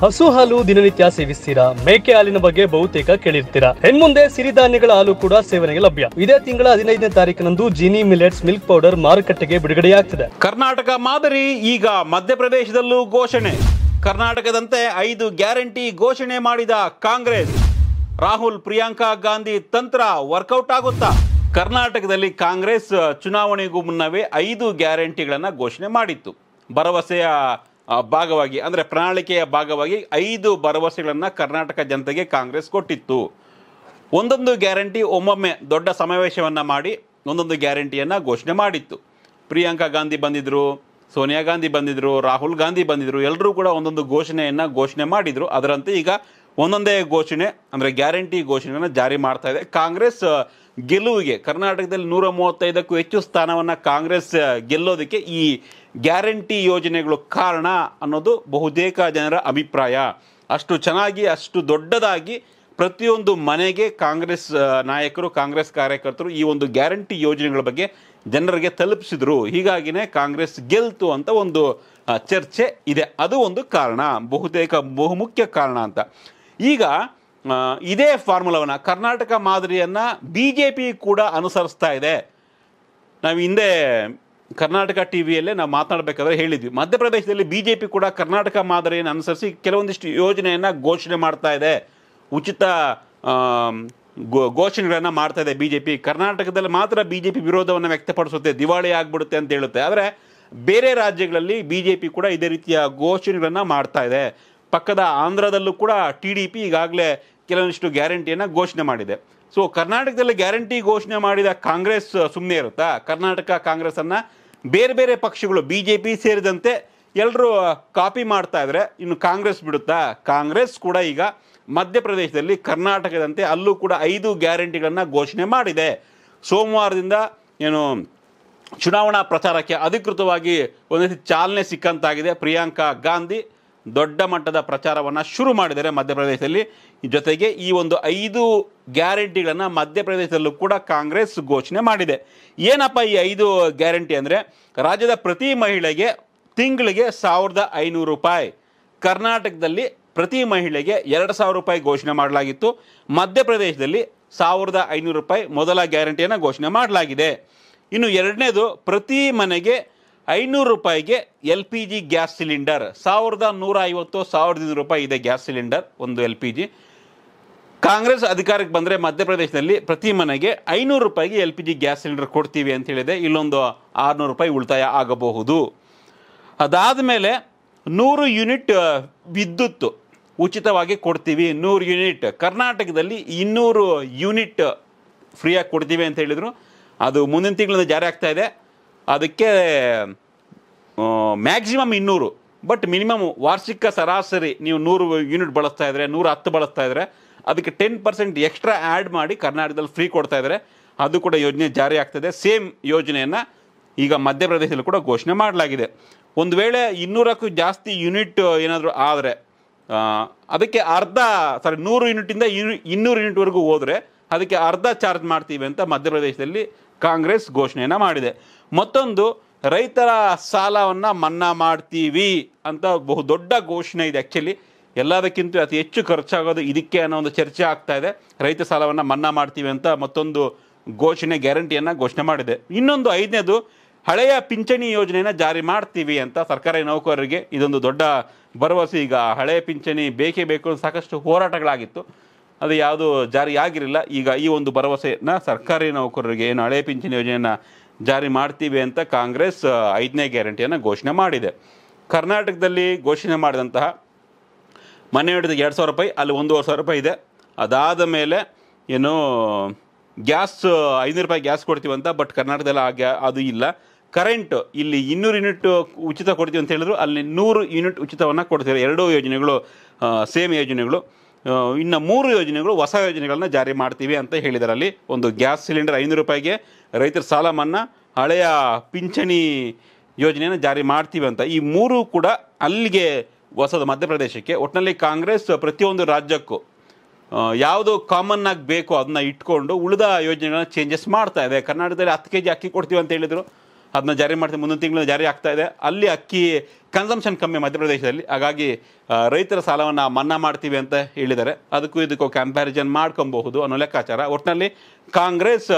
ಹಸು ಹಾಲು ದಿನನಿತ್ಯ ಸೇವಿಸ್ತೀರಾ ಮೇಕೆ ಹಾಲಿನ ಬಗ್ಗೆ ಬಹುತೇಕ ಕೇಳಿರ್ತೀರಾ ಹೆಣ್ಮುಂದೆ ಸಿರಿಧಾನ್ಯಗಳ ಹಾಲು ಕೂಡ ಸೇವನೆಗೆ ಲಭ್ಯ ಇದೇ ತಿಂಗಳ ಹದಿನೈದನೇ ತಾರೀಕಿನಂದು ಜಿನಿ ಮಿಲೆಟ್ಸ್ ಮಿಲ್ಕ್ ಪೌಡರ್ ಮಾರುಕಟ್ಟೆಗೆ ಬಿಡುಗಡೆಯಾಗ್ತಿದೆ ಕರ್ನಾಟಕ ಮಾದರಿ ಈಗ ಮಧ್ಯಪ್ರದೇಶದಲ್ಲೂ ಘೋಷಣೆ ಕರ್ನಾಟಕದಂತೆ ಐದು ಗ್ಯಾರಂಟಿ ಘೋಷಣೆ ಮಾಡಿದ ಕಾಂಗ್ರೆಸ್ ರಾಹುಲ್ ಪ್ರಿಯಾಂಕಾ ಗಾಂಧಿ ತಂತ್ರ ವರ್ಕೌಟ್ ಆಗುತ್ತಾ ಕರ್ನಾಟಕದಲ್ಲಿ ಕಾಂಗ್ರೆಸ್ ಚುನಾವಣೆಗೂ ಮುನ್ನವೇ ಐದು ಗ್ಯಾರಂಟಿಗಳನ್ನು ಘೋಷಣೆ ಮಾಡಿತ್ತು ಭರವಸೆಯ ಭಾಗವಾಗಿ ಅಂದರೆ ಪ್ರಣಾಳಿಕೆಯ ಭಾಗವಾಗಿ ಐದು ಭರವಸೆಗಳನ್ನು ಕರ್ನಾಟಕ ಜನತೆಗೆ ಕಾಂಗ್ರೆಸ್ ಕೊಟ್ಟಿತ್ತು ಒಂದೊಂದು ಗ್ಯಾರಂಟಿ ಒಮ್ಮೊಮ್ಮೆ ದೊಡ್ಡ ಸಮಾವೇಶವನ್ನು ಮಾಡಿ ಒಂದೊಂದು ಗ್ಯಾರಂಟಿಯನ್ನು ಘೋಷಣೆ ಮಾಡಿತ್ತು ಪ್ರಿಯಾಂಕಾ ಗಾಂಧಿ ಬಂದಿದ್ದರು ಸೋನಿಯಾ ಗಾಂಧಿ ಬಂದಿದ್ದರು ರಾಹುಲ್ ಗಾಂಧಿ ಬಂದಿದ್ದರು ಎಲ್ಲರೂ ಕೂಡ ಒಂದೊಂದು ಘೋಷಣೆಯನ್ನು ಘೋಷಣೆ ಮಾಡಿದರು ಅದರಂತೆ ಈಗ ಒಂದೊಂದೇ ಘೋಷಣೆ ಅಂದರೆ ಗ್ಯಾರಂಟಿ ಘೋಷಣೆಯನ್ನು ಜಾರಿ ಮಾಡ್ತಾ ಇದೆ ಕಾಂಗ್ರೆಸ್ ಗೆಲುವಿಗೆ ಕರ್ನಾಟಕದಲ್ಲಿ ನೂರ ಮೂವತ್ತೈದಕ್ಕೂ ಹೆಚ್ಚು ಸ್ಥಾನವನ್ನು ಕಾಂಗ್ರೆಸ್ ಗೆಲ್ಲೋದಕ್ಕೆ ಈ ಗ್ಯಾರಂಟಿ ಯೋಜನೆಗಳು ಕಾರಣ ಅನ್ನೋದು ಬಹುತೇಕ ಜನರ ಅಭಿಪ್ರಾಯ ಅಷ್ಟು ಚೆನ್ನಾಗಿ ಅಷ್ಟು ದೊಡ್ಡದಾಗಿ ಪ್ರತಿಯೊಂದು ಮನೆಗೆ ಕಾಂಗ್ರೆಸ್ ನಾಯಕರು ಕಾಂಗ್ರೆಸ್ ಕಾರ್ಯಕರ್ತರು ಈ ಒಂದು ಗ್ಯಾರಂಟಿ ಯೋಜನೆಗಳ ಬಗ್ಗೆ ಜನರಿಗೆ ತಲುಪಿಸಿದರು ಹೀಗಾಗಿನೇ ಕಾಂಗ್ರೆಸ್ ಗೆಲ್ತು ಅಂತ ಒಂದು ಚರ್ಚೆ ಇದೆ ಅದು ಒಂದು ಕಾರಣ ಬಹುತೇಕ ಬಹುಮುಖ್ಯ ಕಾರಣ ಅಂತ ಈಗ ಇದೇ ಫಾರ್ಮುಲಾವನ್ನು ಕರ್ನಾಟಕ ಮಾದರಿಯನ್ನು ಬಿ ಜೆ ಪಿ ಕೂಡ ಅನುಸರಿಸ್ತಾ ಇದೆ ನಾವು ಹಿಂದೆ ಕರ್ನಾಟಕ ಟಿ ವಿಯಲ್ಲೇ ನಾವು ಮಾತನಾಡಬೇಕಾದ್ರೆ ಹೇಳಿದ್ವಿ ಮಧ್ಯಪ್ರದೇಶದಲ್ಲಿ ಬಿ ಜೆ ಪಿ ಕೂಡ ಕರ್ನಾಟಕ ಮಾದರಿಯನ್ನು ಅನುಸರಿಸಿ ಕೆಲವೊಂದಿಷ್ಟು ಯೋಜನೆಯನ್ನು ಘೋಷಣೆ ಮಾಡ್ತಾ ಇದೆ ಉಚಿತ ಗೋ ಘೋಷಣೆಗಳನ್ನು ಮಾಡ್ತಾ ಇದೆ ಬಿ ಜೆ ಪಿ ಕರ್ನಾಟಕದಲ್ಲಿ ಮಾತ್ರ ಬಿ ಜೆ ಪಿ ವಿರೋಧವನ್ನು ವ್ಯಕ್ತಪಡಿಸುತ್ತೆ ದಿವಾಳಿ ಆಗಿಬಿಡುತ್ತೆ ಅಂತ ಹೇಳುತ್ತೆ ಆದರೆ ಬೇರೆ ರಾಜ್ಯಗಳಲ್ಲಿ ಬಿ ಜೆ ಪಿ ಕೂಡ ಇದೇ ರೀತಿಯ ಘೋಷಣೆಗಳನ್ನು ಮಾಡ್ತಾ ಇದೆ ಪಕ್ಕದ ಆಂಧ್ರದಲ್ಲೂ ಕೂಡ ಟಿ ಡಿ ಪಿ ಈಗಾಗಲೇ ಕೆಲವೊಂದಿಷ್ಟು ಗ್ಯಾರಂಟಿಯನ್ನು ಘೋಷಣೆ ಮಾಡಿದೆ ಸೊ ಕರ್ನಾಟಕದಲ್ಲಿ ಗ್ಯಾರಂಟಿ ಘೋಷಣೆ ಮಾಡಿದ ಕಾಂಗ್ರೆಸ್ ಸುಮ್ಮನೆ ಇರುತ್ತಾ ಕರ್ನಾಟಕ ಕಾಂಗ್ರೆಸ್ಸನ್ನು ಬೇರೆ ಬೇರೆ ಪಕ್ಷಗಳು ಬಿ ಜೆ ಪಿ ಸೇರಿದಂತೆ ಎಲ್ಲರೂ ಕಾಪಿ ಮಾಡ್ತಾ ಇದ್ರೆ ಇನ್ನು ಕಾಂಗ್ರೆಸ್ ಬಿಡುತ್ತಾ ಕಾಂಗ್ರೆಸ್ ಕೂಡ ಈಗ ಮಧ್ಯಪ್ರದೇಶದಲ್ಲಿ ಕರ್ನಾಟಕದಂತೆ ಅಲ್ಲೂ ಕೂಡ ಐದು ಗ್ಯಾರಂಟಿಗಳನ್ನು ಘೋಷಣೆ ಮಾಡಿದೆ ಸೋಮವಾರದಿಂದ ಏನು ಚುನಾವಣಾ ಪ್ರಚಾರಕ್ಕೆ ಅಧಿಕೃತವಾಗಿ ಒಂದೇ ಚಾಲನೆ ಸಿಕ್ಕಂತಾಗಿದೆ ಪ್ರಿಯಾಂಕಾ ಗಾಂಧಿ ದೊಡ್ಡ ಮಟ್ಟದ ಪ್ರಚಾರವನ್ನು ಶುರು ಮಾಡಿದರೆ ಮಧ್ಯಪ್ರದೇಶದಲ್ಲಿ ಜೊತೆಗೆ ಈ ಒಂದು ಐದು ಗ್ಯಾರಂಟಿಗಳನ್ನು ಮಧ್ಯಪ್ರದೇಶದಲ್ಲೂ ಕೂಡ ಕಾಂಗ್ರೆಸ್ ಘೋಷಣೆ ಮಾಡಿದೆ ಏನಪ್ಪ ಈ ಐದು ಗ್ಯಾರಂಟಿ ಅಂದರೆ ರಾಜ್ಯದ ಪ್ರತಿ ಮಹಿಳೆಗೆ ತಿಂಗಳಿಗೆ ಸಾವಿರದ ಐನೂರು ರೂಪಾಯಿ ಕರ್ನಾಟಕದಲ್ಲಿ ಪ್ರತಿ ಮಹಿಳೆಗೆ ಎರಡು ಸಾವಿರ ರೂಪಾಯಿ ಘೋಷಣೆ ಮಾಡಲಾಗಿತ್ತು ಮಧ್ಯಪ್ರದೇಶದಲ್ಲಿ ಸಾವಿರದ ಐನೂರು ರೂಪಾಯಿ ಮೊದಲ ಗ್ಯಾರಂಟಿಯನ್ನು ಘೋಷಣೆ ಮಾಡಲಾಗಿದೆ ಇನ್ನು ಎರಡನೇದು ಪ್ರತಿ ಮನೆಗೆ ಐನೂರು ರೂಪಾಯಿಗೆ L P G gas cylinder ಸಾವಿರದ ನೂರ ಐವತ್ತು ಸಾವಿರದ ಇನ್ನೂರು ರೂಪಾಯಿ ಇದೆ ಗ್ಯಾಸ್ ಸಿಲಿಂಡರ್ ಒಂದು ಎಲ್ ಪಿ ಜಿ ಕಾಂಗ್ರೆಸ್ ಅಧಿಕಾರಕ್ಕೆ ಬಂದರೆ ಮಧ್ಯಪ್ರದೇಶದಲ್ಲಿ ಪ್ರತಿ ಮನೆಗೆ ಐನೂರು ರೂಪಾಯಿಗೆ L P G gas cylinder ಕೊಡ್ತೀವಿ ಅಂತ ಹೇಳಿದೆ ಇಲ್ಲೊಂದು ಆರುನೂರು ರೂಪಾಯಿ ಉಳಿತಾಯ ಆಗಬಹುದು ಅದಾದ ಮೇಲೆ ನೂರು ಯೂನಿಟ್ ವಿದ್ಯುತ್ ಉಚಿತವಾಗಿ ಕೊಡ್ತೀವಿ ನೂರು ಯೂನಿಟ್ ಕರ್ನಾಟಕದಲ್ಲಿ ಇನ್ನೂರು ಯೂನಿಟ್ ಫ್ರೀಯಾಗಿ ಕೊಡ್ತೀವಿ ಅಂತ ಹೇಳಿದರು ಅದು ಮುಂದಿನ ತಿಂಗಳಿಂದ ಜಾರಿ ಆಗ್ತಾ ಇದೆ ಅದಕ್ಕೆ ಮ್ಯಾಕ್ಸಿಮಮ್ ಇನ್ನೂರು ಬಟ್ ಮಿನಿಮಮ್ ವಾರ್ಷಿಕ ಸರಾಸರಿ ನೀವು ನೂರು ಯೂನಿಟ್ ಬಳಸ್ತಾ ಇದ್ರೆ ನೂರು ಹತ್ತು ಬಳಸ್ತಾ ಇದ್ರೆ ಅದಕ್ಕೆ ಟೆನ್ ಪರ್ಸೆಂಟ್ ಎಕ್ಸ್ಟ್ರಾ ಆ್ಯಡ್ ಮಾಡಿ ಕರ್ನಾಟಕದಲ್ಲಿ ಫ್ರೀ ಕೊಡ್ತಾ ಇದ್ದಾರೆ ಅದು ಕೂಡ ಯೋಜನೆ ಜಾರಿ ಆಗ್ತದೆ ಸೇಮ್ ಯೋಜನೆಯನ್ನು ಈಗ ಮಧ್ಯಪ್ರದೇಶದಲ್ಲಿ ಕೂಡ ಘೋಷಣೆ ಮಾಡಲಾಗಿದೆ ಒಂದು ವೇಳೆ ಇನ್ನೂರಕ್ಕೂ ಜಾಸ್ತಿ ಯೂನಿಟ್ ಏನಾದರೂ ಆದರೆ ಅದಕ್ಕೆ ಅರ್ಧ ಸಾರಿ ನೂರು ಯೂನಿಟಿಂದ ಇನ್ನೂರು ಯೂನಿಟ್ವರೆಗೂ ಹೋದರೆ ಅದಕ್ಕೆ ಅರ್ಧ ಚಾರ್ಜ್ ಮಾಡ್ತೀವಿ ಅಂತ ಮಧ್ಯಪ್ರದೇಶದಲ್ಲಿ ಕಾಂಗ್ರೆಸ್ ಘೋಷಣೆಯನ್ನು ಮಾಡಿದೆ ಮತ್ತೊಂದು ರೈತರ ಸಾಲವನ್ನು ಮನ್ನಾ ಮಾಡ್ತೀವಿ ಅಂತ ಬಹುದೊಡ್ಡ ಘೋಷಣೆ ಇದೆ ಆ್ಯಕ್ಚುಲಿ ಎಲ್ಲದಕ್ಕಿಂತ ಅತಿ ಹೆಚ್ಚು ಖರ್ಚಾಗೋದು ಇದಕ್ಕೆ ಅನ್ನೋ ಒಂದು ಚರ್ಚೆ ಆಗ್ತಾ ಇದೆ ರೈತ ಸಾಲವನ್ನು ಮನ್ನಾ ಮಾಡ್ತೀವಿ ಅಂತ ಮತ್ತೊಂದು ಘೋಷಣೆ ಗ್ಯಾರಂಟಿಯನ್ನು ಘೋಷಣೆ ಮಾಡಿದೆ ಇನ್ನೊಂದು ಐದನೇದು ಹಳೆಯ ಪಿಂಚಣಿ ಯೋಜನೆಯನ್ನು ಜಾರಿ ಮಾಡ್ತೀವಿ ಅಂತ ಸರ್ಕಾರಿ ನೌಕರರಿಗೆ ಇದೊಂದು ದೊಡ್ಡ ಭರವಸೆ ಈಗ ಹಳೆಯ ಪಿಂಚಣಿ ಬೇಕೇ ಬೇಕು ಸಾಕಷ್ಟು ಹೋರಾಟಗಳಾಗಿತ್ತು ಅದು ಯಾವುದು ಜಾರಿ ಆಗಿರಲಿಲ್ಲ ಈಗ ಈ ಒಂದು ಭರವಸೆಯನ್ನು ಸರ್ಕಾರಿ ನೌಕರರಿಗೆ ಏನು ಹಳೆ ಪಿಂಚಣಿ ಯೋಜನೆಯನ್ನು ಜಾರಿ ಮಾಡ್ತೀವಿ ಅಂತ ಕಾಂಗ್ರೆಸ್ ಐದನೇ ಗ್ಯಾರಂಟಿಯನ್ನು ಘೋಷಣೆ ಮಾಡಿದೆ ಕರ್ನಾಟಕದಲ್ಲಿ ಘೋಷಣೆ ಮಾಡಿದಂತಹ ಮನೆ ಹಿಡಿದ ಎರಡು ಸಾವಿರ ರೂಪಾಯಿ ಅಲ್ಲಿ ಒಂದೂವರೆ ಸಾವಿರ ರೂಪಾಯಿ ಇದೆ ಅದಾದ ಮೇಲೆ ಏನು ಗ್ಯಾಸ್ ಐನೂರು ರೂಪಾಯಿ ಗ್ಯಾಸ್ ಕೊಡ್ತೀವಂತ ಬಟ್ ಕರ್ನಾಟಕದಲ್ಲಿ ಆ ಗ್ಯಾ ಅದು ಇಲ್ಲ ಕರೆಂಟ್ ಇಲ್ಲಿ ಇನ್ನೂರು ಯೂನಿಟ್ ಉಚಿತ ಕೊಡ್ತೀವಿ ಅಂತ ಹೇಳಿದ್ರು ಅಲ್ಲಿ ನೂರು ಯೂನಿಟ್ ಉಚಿತವನ್ನು ಕೊಡ್ತೀವಿ ಎರಡೂ ಯೋಜನೆಗಳು ಸೇಮ್ ಯೋಜನೆಗಳು ಇನ್ನು ಮೂರು ಯೋಜನೆಗಳು ಹೊಸ ಯೋಜನೆಗಳನ್ನ ಜಾರಿ ಮಾಡ್ತೀವಿ ಅಂತ ಹೇಳಿದರಲ್ಲಿ ಅಲ್ಲಿ ಒಂದು ಗ್ಯಾಸ್ ಸಿಲಿಂಡರ್ ಐನೂರು ರೂಪಾಯಿಗೆ ರೈತರ ಸಾಲ ಮನ್ನಾ ಹಳೆಯ ಪಿಂಚಣಿ ಯೋಜನೆಯನ್ನು ಜಾರಿ ಮಾಡ್ತೀವಿ ಅಂತ ಈ ಮೂರು ಕೂಡ ಅಲ್ಲಿಗೆ ಹೊಸದು ಮಧ್ಯಪ್ರದೇಶಕ್ಕೆ ಒಟ್ಟಿನಲ್ಲಿ ಕಾಂಗ್ರೆಸ್ ಪ್ರತಿಯೊಂದು ರಾಜ್ಯಕ್ಕೂ ಯಾವುದು ಕಾಮನ್ ಆಗಿ ಬೇಕು ಅದನ್ನ ಇಟ್ಕೊಂಡು ಉಳಿದ ಯೋಜನೆಗಳನ್ನ ಚೇಂಜಸ್ ಮಾಡ್ತಾ ಇದೆ ಕರ್ನಾಟಕದಲ್ಲಿ ಹತ್ತು ಕೆ ಜಿ ಅಕ್ಕಿ ಕೊಡ್ತೀವಿ ಅಂತ ಹೇಳಿದರು ಅದನ್ನ ಜಾರಿ ಮಾಡ್ತೀವಿ ಮುಂದಿನ ತಿಂಗಳು ಜಾರಿ ಆಗ್ತಾ ಇದೆ ಅಲ್ಲಿ ಅಕ್ಕಿ ಕನ್ಸಂಪ್ಷನ್ ಕಮ್ಮಿ ಮಧ್ಯಪ್ರದೇಶದಲ್ಲಿ ಹಾಗಾಗಿ ರೈತರ ಸಾಲವನ್ನು ಮನ್ನಾ ಮಾಡ್ತೀವಿ ಅಂತ ಹೇಳಿದ್ದಾರೆ ಅದಕ್ಕೂ ಇದಕ್ಕೂ ಕಂಪ್ಯಾರಿಸನ್ ಮಾಡ್ಕೊಬಹುದು ಅನ್ನೋ ಲೆಕ್ಕಾಚಾರ ಒಟ್ಟಿನಲ್ಲಿ ಕಾಂಗ್ರೆಸ್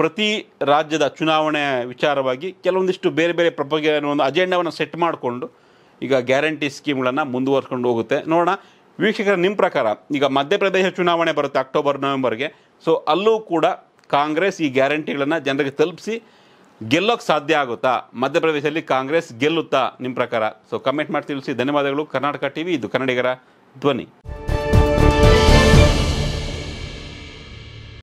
ಪ್ರತಿ ರಾಜ್ಯದ ಚುನಾವಣೆ ವಿಚಾರವಾಗಿ ಕೆಲವೊಂದಿಷ್ಟು ಬೇರೆ ಬೇರೆ ಪ್ರಪಂಚ ಒಂದು ಅಜೆಂಡಾವನ್ನು ಸೆಟ್ ಮಾಡಿಕೊಂಡು ಈಗ ಗ್ಯಾರಂಟಿ ಸ್ಕೀಮ್ಗಳನ್ನು ಮುಂದುವರ್ಸ್ಕೊಂಡು ಹೋಗುತ್ತೆ ನೋಡೋಣ ವೀಕ್ಷಕರ ನಿಮ್ಮ ಪ್ರಕಾರ ಈಗ ಮಧ್ಯಪ್ರದೇಶ ಚುನಾವಣೆ ಬರುತ್ತೆ ಅಕ್ಟೋಬರ್ ನವೆಂಬರ್ಗೆ ಸೊ ಅಲ್ಲೂ ಕೂಡ ಕಾಂಗ್ರೆಸ್ ಈ ಗ್ಯಾರಂಟಿಗಳನ್ನು ಜನರಿಗೆ ತಲುಪಿಸಿ ಗೆಲ್ಲೋಕ್ಕೆ ಸಾಧ್ಯ ಆಗುತ್ತಾ ಮಧ್ಯಪ್ರದೇಶದಲ್ಲಿ ಕಾಂಗ್ರೆಸ್ ಗೆಲ್ಲುತ್ತಾ ನಿಮ್ಮ ಪ್ರಕಾರ ಸೊ ಕಮೆಂಟ್ ಮಾಡಿ ತಿಳಿಸಿ ಧನ್ಯವಾದಗಳು ಕರ್ನಾಟಕ ಟಿವಿ ಇದು ಕನ್ನಡಿಗರ ಧ್ವನಿ